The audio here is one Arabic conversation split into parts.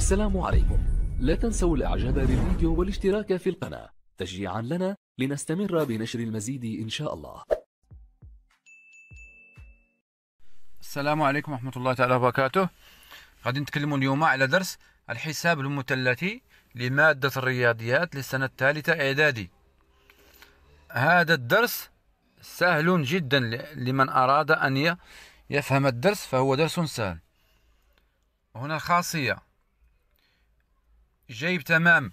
السلام عليكم لا تنسوا الاعجاب بالفيديو والاشتراك في القناة تشجيعا لنا لنستمر بنشر المزيد إن شاء الله السلام عليكم ورحمة الله تعالى وبركاته غادي نتكلم اليوم على درس الحساب المثلثي لمادة الرياضيات للسنة الثالثة إعدادي هذا الدرس سهل جدا لمن أراد أن يفهم الدرس فهو درس سهل هنا خاصية جايب تمام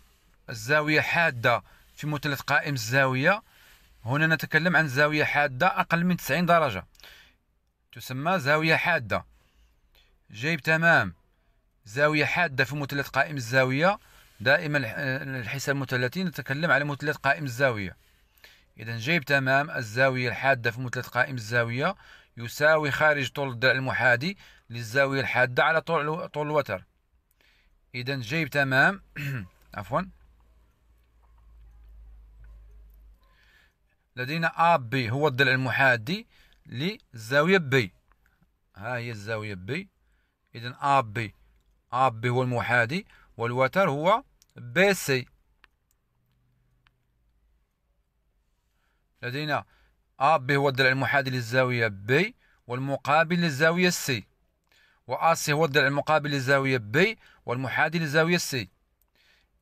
الزاوية حادة في مثلث قائم الزاوية هنا نتكلم عن زاوية حادة أقل من 90 درجة تسمى زاوية حادة جايب تمام زاوية حادة في مثلث قائم الزاوية دائما الحساب المثلثي نتكلم على مثلث قائم الزاوية إذا جيب تمام الزاوية الحادة في مثلث قائم الزاوية يساوي خارج طول الدرع المحادي للزاوية الحادة على طول الوتر إذا جيب تمام عفوا لدينا أ بي هو الضلع المحادي للزاوية بي ها هي الزاوية بي إذا أ بي أ بي هو المحادي والوتر هو بي سي لدينا أ بي هو الضلع المحادي للزاوية بي والمقابل للزاوية سي وآسي هو الضلع المقابل للزاوية بي والمحادي للزاوية سي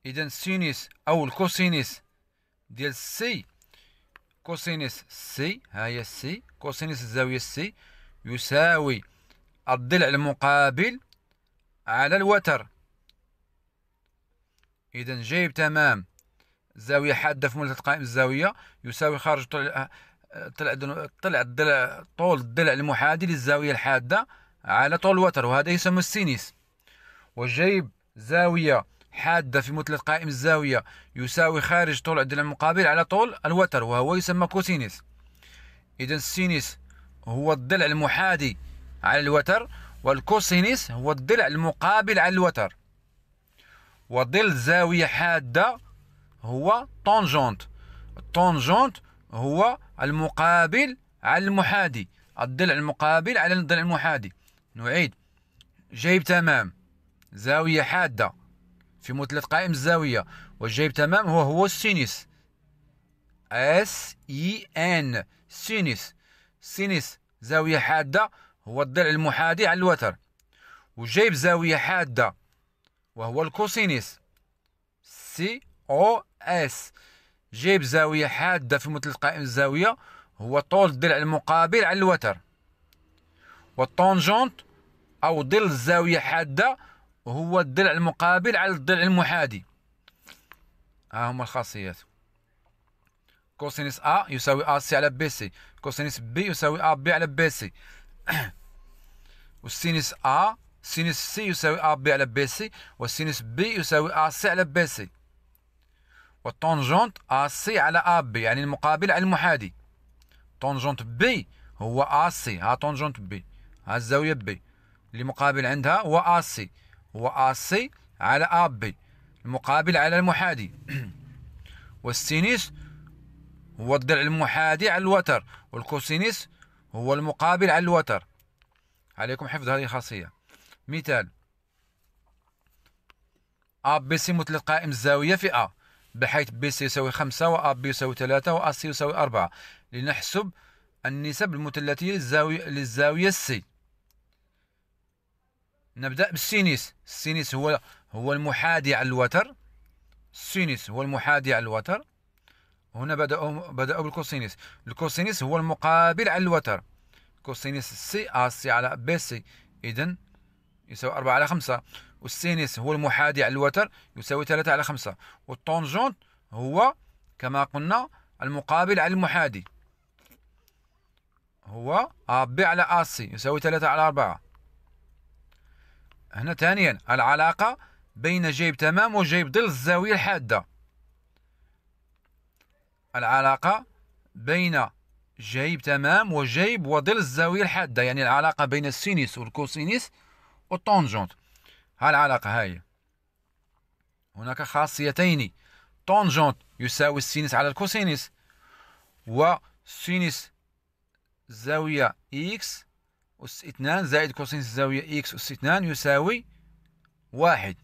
إذا سينيس أو الكوسينيس ديال سي كوسينيس سي ها هي سي كوسينيس الزاوية سي يساوي الضلع المقابل على الوتر إذا جايب تمام زاوية حادة في مثلث قائم الزاوية يساوي خارج طلع طلع طول الضلع المحادي للزاوية الحادة على طول الوتر وهذا يسمى السينيس وجيب زاوية حادة في مثلث قائم الزاوية يساوي خارج طول الضلع المقابل على طول الوتر وهو يسمى كوسينيس إذا السينيس هو الضلع المحادي على الوتر والكوسينيس هو الضلع المقابل على الوتر وضل زاوية حادة هو طونجونت الطونجونت هو المقابل على المحادي الضلع المقابل على الضلع المحادي نعيد جيب تمام زاوية حادة في مثلث قائم الزاوية والجيب تمام هو هو السينس اس اي ان سينس سينس زاوية حادة هو الضلع المحادي على الوتر وجيب زاوية حادة وهو الكوسينس سي او اس جيب زاوية حادة في مثلث قائم الزاوية هو طول الضلع المقابل على الوتر والطونجونت أو ضلع الزاوية حادة هو الضلع المقابل على الضلع المحادي ها هما الخاصيات كوسينس أ يساوي أ سي على بي سي كوسينس بي يساوي أ بي على بي سي والسينس أ سينس سي يساوي أ بي على بي سي والسينس بي يساوي أ سي على بي سي والطونجونت أ سي على أ بي يعني المقابل على المحادي طونجونت بي هو أ سي ها طونجونت بي الزاوية بي المقابل عندها هو آسي هو آسي على أبي المقابل على المحادي والسينيس هو الضلع المحادي على الوتر والكوسينيس هو المقابل على الوتر عليكم حفظ هذه الخاصية مثال أ بي سي مثل قائم الزاوية في أ بحيث بي سي يساوي خمسة أ بي يساوي ثلاثة أ سي يساوي أربعة لنحسب النسب المثلثية للزاوية للزاوية سي نبدا بالسينيس السينيس هو هو المحادي على الوتر السينيس هو المحادي على الوتر هنا بداوا بداوا بالكوسينيس الكوسينيس هو المقابل على الوتر كوسينيس سي ا سي على بي سي اذا يساوي 4 على 5 والسينيس هو المحادي على الوتر يساوي 3 على 5 والطونجونت هو كما قلنا المقابل على المحادي هو ا آه، بي على ا آه، سي يساوي 3 على 4 هنا ثانيا العلاقة بين جيب تمام وجيب ظل الزاوية الحادة العلاقة بين جيب تمام وجيب وظل الزاوية الحادة يعني العلاقة بين السينيس والكوسينيس والطونجونت ها العلاقة هاي هناك خاصيتين طونجونت يساوي السينيس على الكوسينيس وسينيس زاوية إكس أس اثنان زائد كوسينس الزاوية إكس أس اثنان يساوي واحد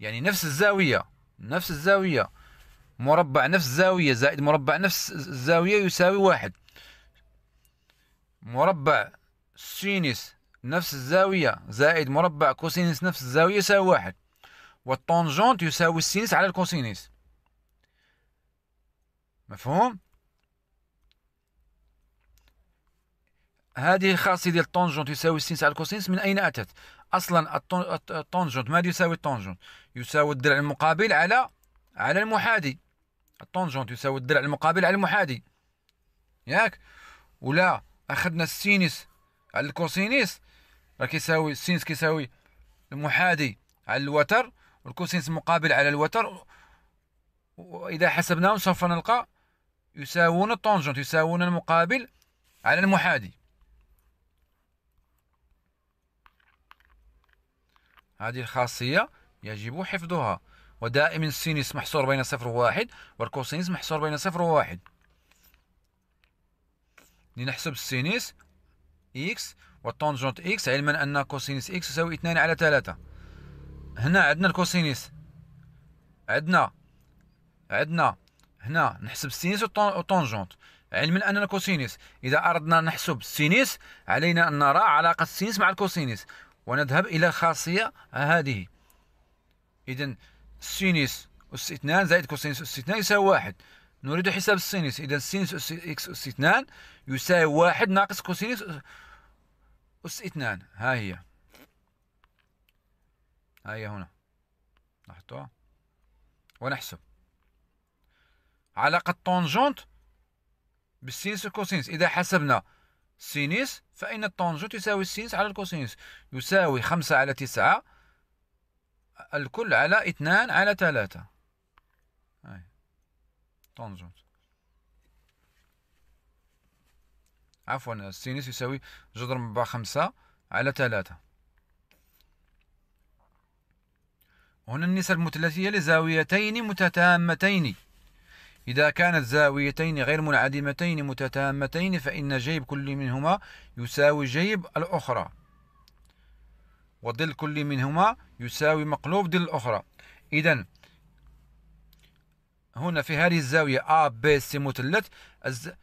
يعني نفس الزاوية نفس الزاوية مربع نفس الزاوية زائد مربع نفس الزاوية يساوي واحد مربع سينس نفس الزاوية زائد مربع كوسينس نفس الزاوية يساوي واحد والطونجونت يساوي السينس على الكوسينس مفهوم هذه الخاصية ديال الطونجونت يساوي سين على الكوسينس من أين أتت؟ أصلا الطونجونت ماذا يساوي الطونجونت؟ يساوي الدرع المقابل على على المحادي الطونجونت يساوي الدرع المقابل على المحادي ياك ولا أخذنا السينس على الكوسينس راه كيساوي السينس كيساوي المحادي على الوتر والكوسينس مقابل على الوتر وإذا حسبناهم سوف نلقى يساوون الطونجونت يساوون المقابل على المحادي هذه الخاصية يجب حفظها ودائما السينس محصور بين صفر وواحد والكوسينس محصور بين صفر وواحد لنحسب السينس إكس والطونجنت إكس علما أن كوسينس إكس يساوي اثنان على ثلاثة هنا عندنا الكوسينس عندنا عندنا هنا نحسب السينس والطونجنت علما أن الكوسينس إذا أردنا نحسب السينس علينا أن نرى علاقة السينس مع الكوسينس ونذهب إلى خاصية هذه إذا السينيس أس اثنان زائد كوسينس أس اثنان يساوي واحد نريد حساب السينيس إذا سينيس أس إكس أس اثنان يساوي واحد ناقص كوسينيس أس اثنان ها هي ها هي هنا نحطها ونحسب علاقة طونجونت بالسينس والكوسينس إذا حسبنا سينيس فإن الطنجو تساوي السينس على الكوسينس يساوي خمسة على تسعة الكل على اثنان على ثلاثة أي عفوا السينيس يساوي جذر مربع خمسة على ثلاثة هنا النسب المثلثية لزاويتين متتامتين إذا كانت زاويتين غير منعدمتين متتامتين فإن جيب كل منهما يساوي جيب الأخرى وظل كل منهما يساوي مقلوب ظل الأخرى إذا هنا في هذه الزاوية A B C مثلث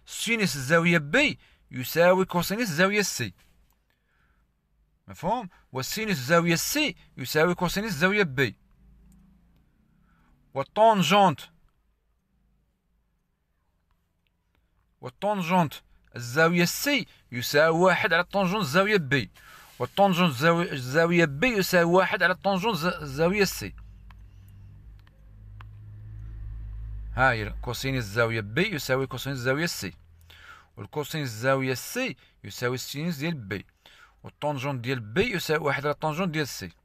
سينس الزاوية B يساوي كوسينس الزاوية C مفهوم والسينس الزاوية C يساوي كوسينس الزاوية B والطونجونت والطونجونت الزاوية سي يساوي واحد على الطونجونت الزاوية بي والطونجونت الزاوية بي يساوي واحد على الطونجونت الزاوية سي ها هي كوسين الزاوية بي يساوي كوسين الزاوية سي والكوسين الزاوية سي يساوي السينوس ديال بي والطونجونت ديال بي يساوي واحد على الطونجونت ديال سي